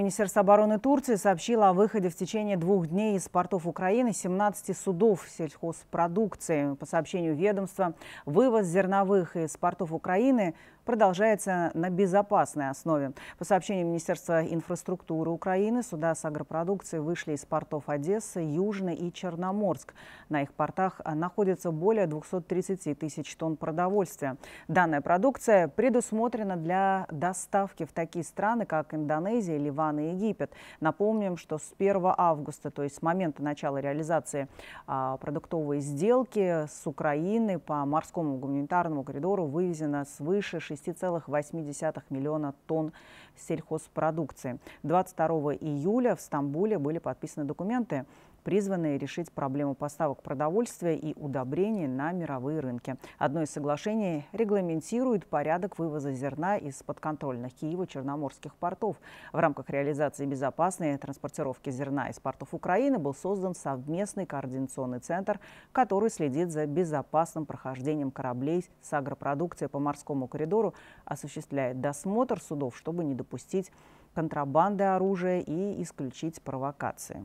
Министерство обороны Турции сообщило о выходе в течение двух дней из портов Украины 17 судов сельхозпродукции. По сообщению ведомства, вывоз зерновых из портов Украины продолжается на безопасной основе. По сообщению Министерства инфраструктуры Украины, суда с агропродукцией вышли из портов Одессы, Южный и Черноморск. На их портах находится более 230 тысяч тонн продовольствия. Данная продукция предусмотрена для доставки в такие страны, как Индонезия, Ливан и Египет. Напомним, что с 1 августа, то есть с момента начала реализации а, продуктовой сделки с Украины по морскому гуманитарному коридору вывезено свыше 6 6,8 миллиона тонн сельхозпродукции. 22 июля в Стамбуле были подписаны документы призванные решить проблему поставок продовольствия и удобрений на мировые рынки. Одно из соглашений регламентирует порядок вывоза зерна из подконтрольных Киева черноморских портов. В рамках реализации безопасной транспортировки зерна из портов Украины был создан совместный координационный центр, который следит за безопасным прохождением кораблей с агропродукцией по морскому коридору, осуществляет досмотр судов, чтобы не допустить контрабанды оружия и исключить провокации.